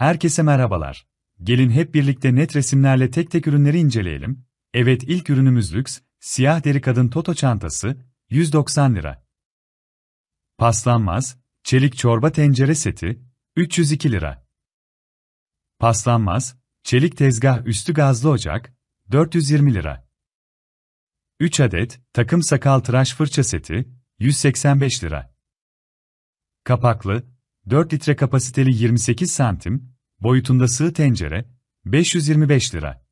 Herkese merhabalar. Gelin hep birlikte net resimlerle tek tek ürünleri inceleyelim. Evet ilk ürünümüz lüks, siyah deri kadın toto çantası, 190 lira. Paslanmaz, çelik çorba tencere seti, 302 lira. Paslanmaz, çelik tezgah üstü gazlı ocak, 420 lira. 3 adet takım sakal tıraş fırça seti, 185 lira. Kapaklı, 4 litre kapasiteli 28 santim, Boyutunda sığ tencere, 525 lira.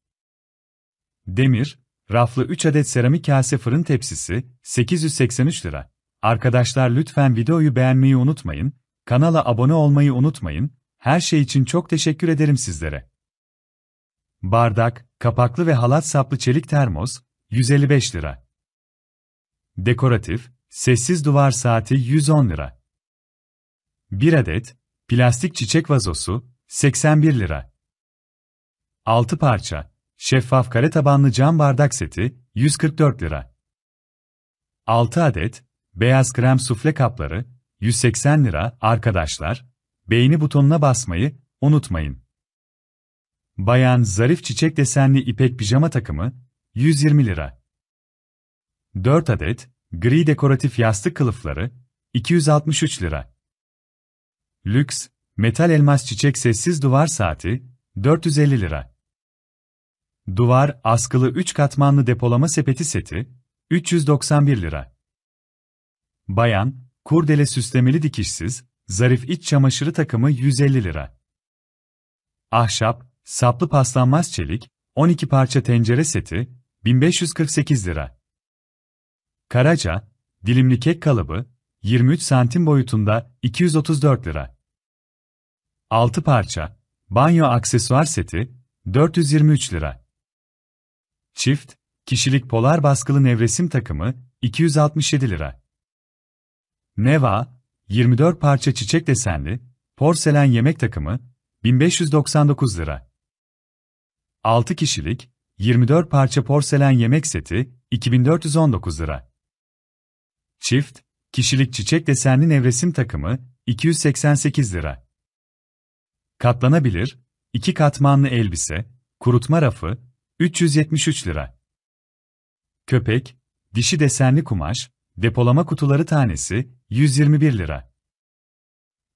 Demir, raflı 3 adet seramik kase fırın tepsisi, 883 lira. Arkadaşlar lütfen videoyu beğenmeyi unutmayın, kanala abone olmayı unutmayın, her şey için çok teşekkür ederim sizlere. Bardak, kapaklı ve halat saplı çelik termos, 155 lira. Dekoratif, sessiz duvar saati 110 lira. 1 adet, plastik çiçek vazosu, 81 lira. 6 parça, şeffaf kare tabanlı cam bardak seti, 144 lira. 6 adet, beyaz krem sufle kapları, 180 lira arkadaşlar, beğeni butonuna basmayı unutmayın. Bayan zarif çiçek desenli ipek pijama takımı, 120 lira. 4 adet, gri dekoratif yastık kılıfları, 263 lira. Lüks, Metal elmas çiçek sessiz duvar saati, 450 lira. Duvar, askılı 3 katmanlı depolama sepeti seti, 391 lira. Bayan, kurdele süslemeli dikişsiz, zarif iç çamaşırı takımı 150 lira. Ahşap, saplı paslanmaz çelik, 12 parça tencere seti, 1548 lira. Karaca, dilimli kek kalıbı, 23 santim boyutunda, 234 lira. 6 parça, banyo aksesuar seti, 423 lira. Çift, kişilik polar baskılı nevresim takımı, 267 lira. Neva, 24 parça çiçek desenli, porselen yemek takımı, 1599 lira. 6 kişilik, 24 parça porselen yemek seti, 2419 lira. Çift, kişilik çiçek desenli nevresim takımı, 288 lira. Katlanabilir, 2 katmanlı elbise, kurutma rafı, 373 lira. Köpek, dişi desenli kumaş, depolama kutuları tanesi, 121 lira.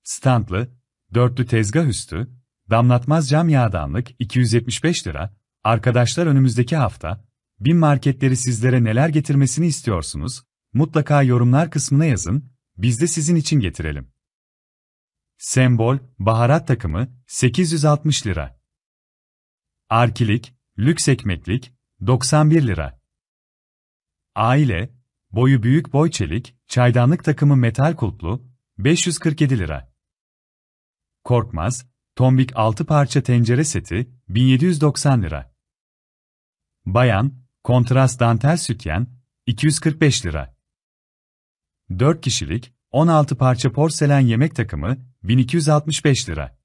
Standlı, dörtlü tezgah üstü, damlatmaz cam yağdanlık, 275 lira. Arkadaşlar önümüzdeki hafta, bin marketleri sizlere neler getirmesini istiyorsunuz? Mutlaka yorumlar kısmına yazın, biz de sizin için getirelim. Sembol, baharat takımı, 860 lira. Arkilik, lüks ekmeklik, 91 lira. Aile, boyu büyük boy çelik, çaydanlık takımı metal kulplu, 547 lira. Korkmaz, tombik 6 parça tencere seti, 1790 lira. Bayan, kontrast dantel sütyen, 245 lira. 4 kişilik, 16 parça porselen yemek takımı, 1265 lira.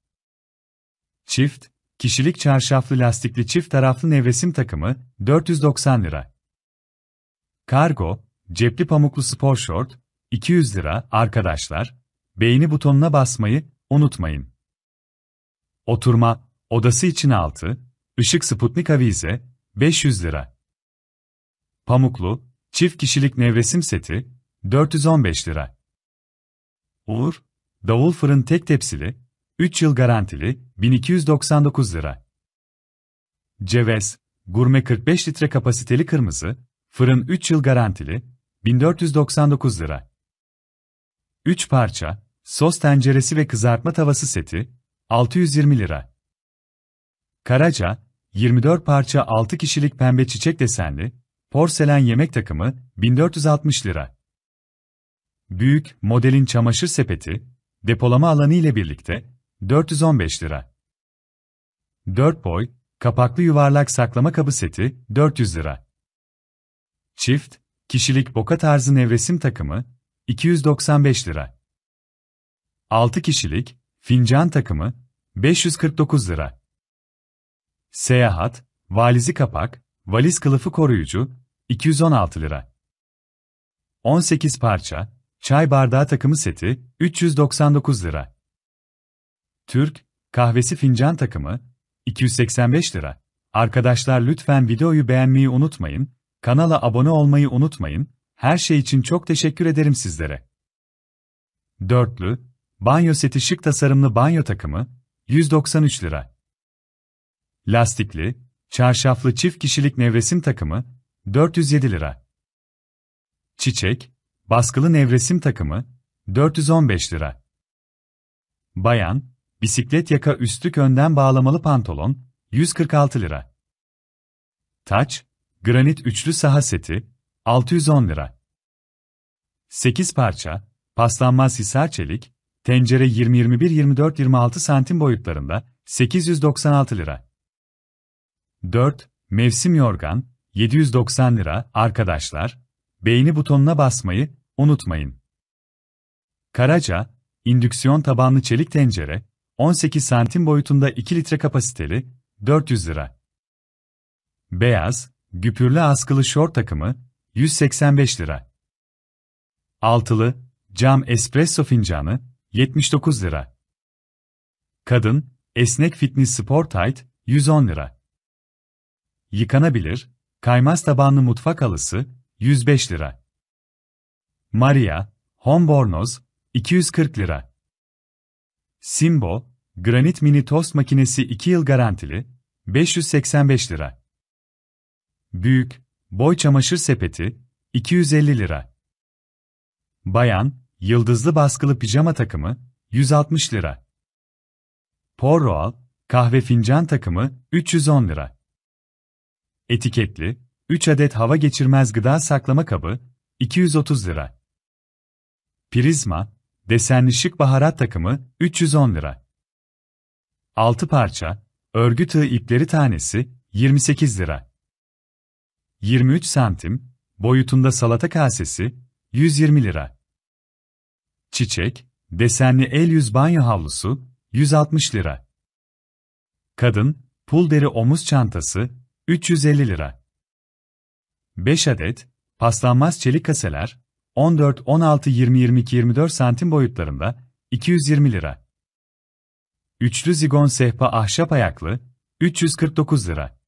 Çift, kişilik çarşaflı lastikli çift taraflı nevresim takımı, 490 lira. Kargo, cepli pamuklu spor şort, 200 lira arkadaşlar, beğeni butonuna basmayı unutmayın. Oturma, odası için 6, ışık sputnik avize, 500 lira. Pamuklu, çift kişilik nevresim seti, 415 lira. Uğur, davul fırın tek tepsili, 3 yıl garantili, 1299 lira. Cevez, gurme 45 litre kapasiteli kırmızı, fırın 3 yıl garantili, 1499 lira. 3 parça, sos tenceresi ve kızartma tavası seti, 620 lira. Karaca, 24 parça 6 kişilik pembe çiçek desenli, porselen yemek takımı, 1460 lira. Büyük modelin çamaşır sepeti, depolama alanı ile birlikte 415 lira. 4 boy, kapaklı yuvarlak saklama kabı seti 400 lira. Çift, kişilik boka tarzı nevresim takımı 295 lira. 6 kişilik fincan takımı 549 lira. Seyahat, valizi kapak, valiz kılıfı koruyucu 216 lira. 18 parça, Çay bardağı takımı seti 399 lira. Türk kahvesi fincan takımı 285 lira. Arkadaşlar lütfen videoyu beğenmeyi unutmayın, kanala abone olmayı unutmayın. Her şey için çok teşekkür ederim sizlere. Dörtlü banyo seti şık tasarımlı banyo takımı 193 lira. Lastikli çarşaflı çift kişilik nevresim takımı 407 lira. Çiçek Baskılı nevresim takımı 415 lira. Bayan, bisiklet yaka üstlük önden bağlamalı pantolon 146 lira. Taç, granit üçlü saha seti 610 lira. 8 parça, paslanmaz hisar çelik, tencere 20-21-24-26 santim boyutlarında 896 lira. 4. Mevsim yorgan 790 lira arkadaşlar. Beyni butonuna basmayı unutmayın. Karaca, indüksiyon tabanlı çelik tencere, 18 santim boyutunda 2 litre kapasiteli, 400 lira. Beyaz, güpürlü askılı şort takımı, 185 lira. Altılı, cam espresso fincanı, 79 lira. Kadın, esnek fitness spor tight, 110 lira. Yıkanabilir, kaymaz tabanlı mutfak alısı, 105 lira. Maria, Hombornoz, 240 lira. Simbo, Granit Mini Tost Makinesi 2 yıl garantili, 585 lira. Büyük, Boy Çamaşır Sepeti, 250 lira. Bayan, Yıldızlı Baskılı Pijama Takımı, 160 lira. Porroal, Kahve Fincan Takımı, 310 lira. Etiketli, 3 adet hava geçirmez gıda saklama kabı, 230 lira. Prizma, desenli şık baharat takımı 310 lira. 6 parça, örgü tığ ipleri tanesi 28 lira. 23 santim, boyutunda salata kasesi 120 lira. Çiçek, desenli el yüz banyo havlusu 160 lira. Kadın, pul deri omuz çantası 350 lira. 5 adet, paslanmaz çelik kaseler 14, 16, 20, 22, 24 santim boyutlarında 220 lira. Üçlü zigon sehpa ahşap ayaklı 349 lira.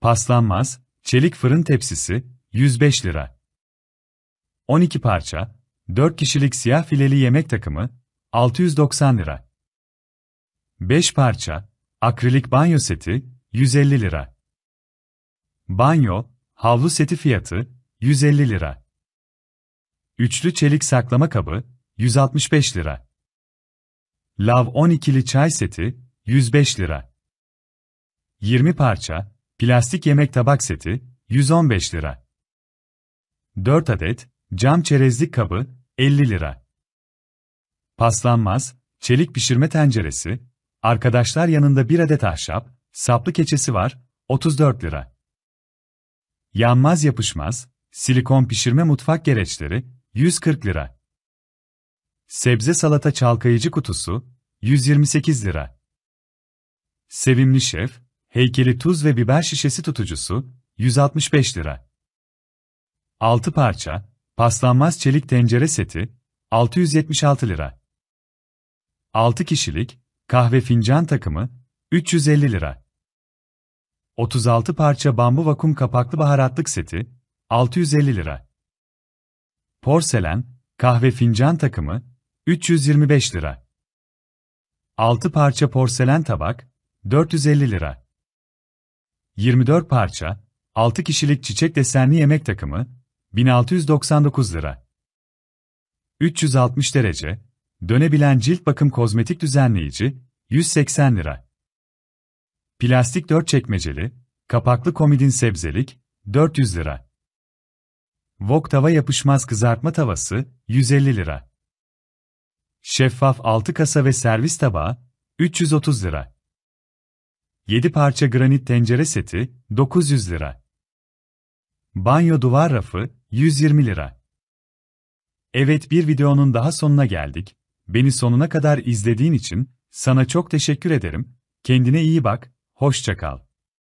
Paslanmaz çelik fırın tepsisi 105 lira. 12 parça 4 kişilik siyah fileli yemek takımı 690 lira. 5 parça akrilik banyo seti 150 lira. Banyo havlu seti fiyatı 150 lira. Üçlü çelik saklama kabı 165 lira. Lav 12'li çay seti 105 lira. 20 parça plastik yemek tabak seti 115 lira. 4 adet cam çerezlik kabı 50 lira. Paslanmaz çelik pişirme tenceresi, arkadaşlar yanında bir adet ahşap, saplı keçesi var 34 lira. Yanmaz yapışmaz silikon pişirme mutfak gereçleri 140 lira. Sebze salata çalkayıcı kutusu 128 lira. Sevimli şef heykeli tuz ve biber şişesi tutucusu 165 lira. 6 parça paslanmaz çelik tencere seti 676 lira. 6 kişilik kahve fincan takımı 350 lira. 36 parça bambu vakum kapaklı baharatlık seti 650 lira. Porselen, kahve fincan takımı, 325 lira. 6 parça porselen tabak, 450 lira. 24 parça, 6 kişilik çiçek desenli yemek takımı, 1699 lira. 360 derece, dönebilen cilt bakım kozmetik düzenleyici, 180 lira. Plastik 4 çekmeceli, kapaklı komidin sebzelik, 400 lira. Wok tava yapışmaz kızartma tavası 150 lira. Şeffaf 6 kasa ve servis tabağı 330 lira. 7 parça granit tencere seti 900 lira. Banyo duvar rafı 120 lira. Evet bir videonun daha sonuna geldik. Beni sonuna kadar izlediğin için sana çok teşekkür ederim. Kendine iyi bak, hoşça kal.